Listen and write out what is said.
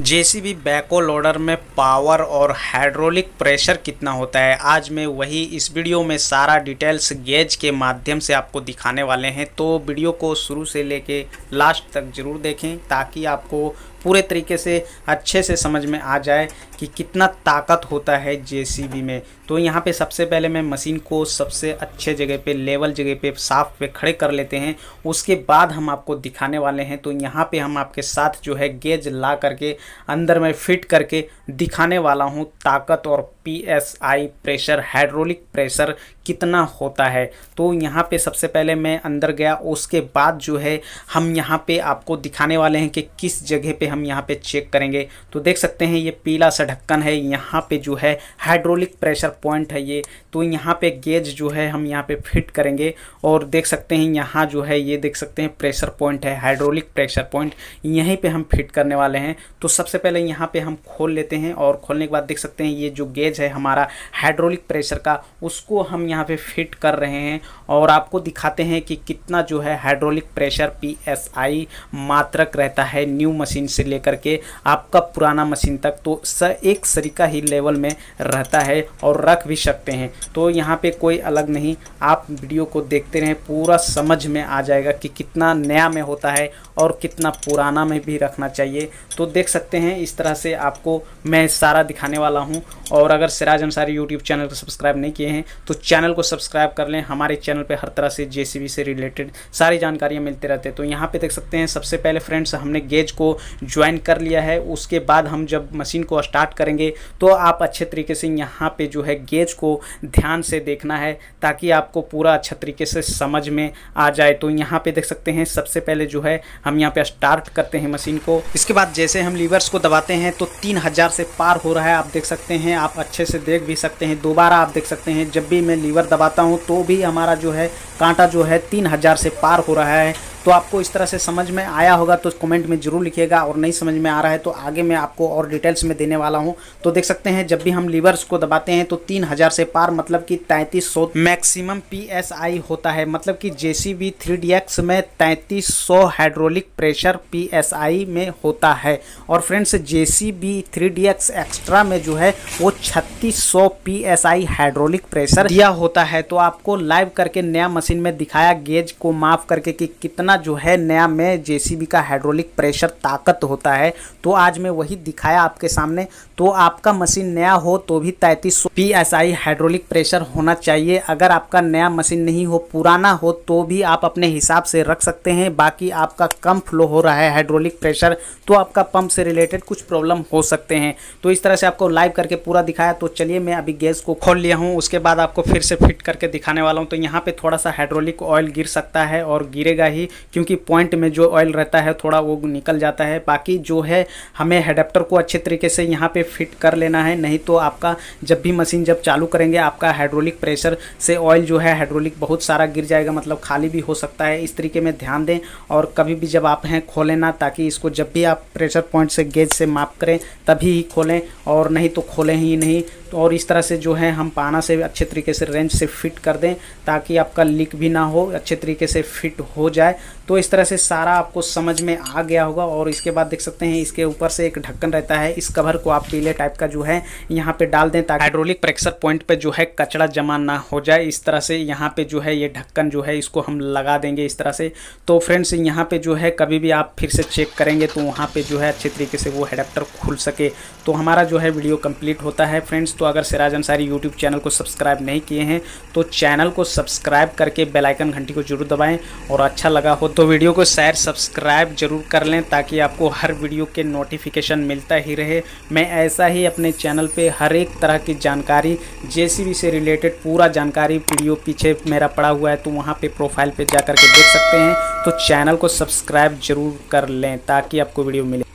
JCB बैको loader में power और हाइड्रोलिक प्रेशर कितना होता है आज मैं वही इस वीडियो में सारा डिटेल्स गेज के माध्यम से आपको दिखाने वाले हैं तो वीडियो को शुरू से लेके लास्ट तक ज़रूर देखें ताकि आपको पूरे तरीके से अच्छे से समझ में आ जाए कि कितना ताकत होता है जेसीबी में तो यहाँ पे सबसे पहले मैं मशीन को सबसे अच्छे जगह पे लेवल जगह पे साफ पे खड़े कर लेते हैं उसके बाद हम आपको दिखाने वाले हैं तो यहाँ पे हम आपके साथ जो है गेज ला करके अंदर में फिट करके दिखाने वाला हूँ ताकत और आई प्रेशर हाइड्रोलिक प्रेशर कितना होता है तो यहाँ पे सबसे पहले मैं अंदर गया उसके बाद जो है हम यहाँ पे आपको दिखाने वाले हैं कि किस जगह पे हम यहाँ पे चेक करेंगे तो देख सकते हैं ये पीला सा ढक्कन है यहाँ पे जो है हाइड्रोलिक प्रेशर पॉइंट है ये तो यहाँ पे गेज जो है हम यहाँ पे फिट करेंगे और देख सकते हैं यहाँ जो है ये देख सकते हैं प्रेशर पॉइंट है हाइड्रोलिक प्रेशर पॉइंट यहीं पर हम फिट करने वाले हैं तो सबसे पहले यहाँ पर हम खोल लेते हैं और खोलने के बाद देख सकते हैं ये जो गेज जैसे हमारा हाइड्रोलिक प्रेशर का उसको हम यहाँ पे फिट कर रहे हैं और आपको दिखाते हैं कि कितना जो है hydraulic pressure P S I मात्रक रहता है न्यू मशीन से लेकर के आपका पुराना मशीन तक तो स एक सरीका ही लेवल में रहता है और रख भी सकते हैं तो यहाँ पे कोई अलग नहीं आप वीडियो को देखते रहें पूरा समझ में आ जाएगा कि कितना नया में होता है और कितना पुराना में भी रखना चाहिए तो देख सकते हैं इस तरह से आपको मैं सारा दिखाने वाला हूँ और अगर अगर सिराज अंसारी यूट्यूब चैनल को सब्सक्राइब नहीं किए हैं तो चैनल को सब्सक्राइब कर लें हमारे चैनल पर हर तरह से जे से रिलेटेड सारी जानकारियाँ मिलते रहते हैं तो यहाँ पर देख सकते हैं सबसे पहले फ्रेंड्स हमने गेज को ज्वाइन कर लिया है उसके बाद हम जब मशीन को स्टार्ट करेंगे तो आप अच्छे तरीके से यहाँ पर जो है गेज को ध्यान से देखना है ताकि आपको पूरा अच्छे तरीके से समझ में आ जाए तो यहाँ पे देख सकते हैं सबसे पहले जो है हम यहाँ पे स्टार्ट करते हैं मशीन को इसके बाद जैसे हम लीवर्स को दबाते हैं तो तीन से पार हो रहा है आप देख सकते हैं आप अच्छे से देख भी सकते हैं दोबारा आप देख सकते हैं जब भी मैं लीवर दबाता हूँ तो भी हमारा जो है कांटा जो है तीन हज़ार से पार हो रहा है तो आपको इस तरह से समझ में आया होगा तो कमेंट में ज़रूर लिखिएगा और नहीं समझ में आ रहा है तो आगे मैं आपको और डिटेल्स में देने वाला हूँ तो देख सकते हैं जब भी हम लीवर्स को दबाते हैं तो तीन हजार से पार मतलब कि तैंतीस सौ मैक्सिमम पी होता है मतलब कि जेसीबी थ्री में तैंतीस हाइड्रोलिक प्रेशर पी में होता है और friends JCB three D extra में जो है वो छत्तीस सौ पीएसआई हाइड्रोलिक प्रेशर दिया होता है तो आपको लाइव करके नया मशीन में दिखाया गेज को माफ करके कि कितना जो है नया में जेसीबी का हाइड्रोलिक प्रेशर ताकत होता है तो आज मैं वही दिखाया आपके सामने तो आपका मशीन नया हो तो भी तैतीस सौ P S I hydraulic pressure होना चाहिए अगर आपका नया मशीन नहीं हो पुराना हो तो भी आप अपने हिसाब से रख सकते हैं बाकी आपका कम फ्लो हो रहा है हाइड्रोलिक प्रेशर तो आपका पंप से रिलेटेड कुछ प्रॉब्लम हो सकते हैं तो इस तरह से आपको लाइव करके पूरा दिखाया तो चलिए मैं अभी गैस को खोल लिया हूँ उसके बाद आपको फिर से फिट करके दिखाने वाला हूँ तो यहाँ पे थोड़ा सा हाइड्रोलिक ऑयल गिर सकता है और गिरेगा ही क्योंकि पॉइंट में जो ऑयल रहता है थोड़ा वो निकल जाता है बाकी जो है हमें हेडेप्टर को अच्छे तरीके से यहाँ पे फिट कर लेना है नहीं तो आपका जब भी मशीन जब चालू करेंगे आपका हाइड्रोलिक प्रेशर से ऑयल जो है हाइड्रोलिक बहुत सारा गिर जाएगा मतलब खाली भी हो सकता है इस तरीके में ध्यान दें और कभी भी जब आप हैं खोलें ना ताकि इसको जब भी आप प्रेशर पॉइंट से गेज से माप करें तभी ही खोलें और नहीं तो खोलें ही नहीं तो और इस तरह से जो है हम पाना से अच्छे तरीके से रेंज से फिट कर दें ताकि आपका लीक भी ना हो अच्छे तरीके से फिट हो जाए तो इस तरह से सारा आपको समझ में आ गया होगा और इसके बाद देख सकते हैं इसके ऊपर से एक ढक्कन रहता है इस कवर को आप पीले टाइप का जो है यहाँ पे डाल दें ताकि हाइड्रोलिक प्रेशर पॉइंट पे जो है कचड़ा जमा ना हो जाए इस तरह से यहाँ पे जो है ये ढक्कन जो है इसको हम लगा देंगे इस तरह से तो फ्रेंड्स यहाँ पे जो है कभी भी आप फिर से चेक करेंगे तो वहाँ पे जो है अच्छे तरीके से वो हेडेप्टर खुल सके तो हमारा जो है वीडियो कंप्लीट होता है फ्रेंड्स तो अगर सिराज अंसारी यूट्यूब चैनल को सब्सक्राइब नहीं किए हैं तो चैनल को सब्सक्राइब करके बेलाइकन घंटी को जरूर दबाएँ और अच्छा लगा हो तो वीडियो को शेयर सब्सक्राइब जरूर कर लें ताकि आपको हर वीडियो के नोटिफिकेशन मिलता ही रहे मैं ऐसा ही अपने चैनल पे हर एक तरह की जानकारी जे से रिलेटेड पूरा जानकारी वीडियो पीछे मेरा पड़ा हुआ है तो वहाँ पे प्रोफाइल पे जा के देख सकते हैं तो चैनल को सब्सक्राइब जरूर कर लें ताकि आपको वीडियो मिले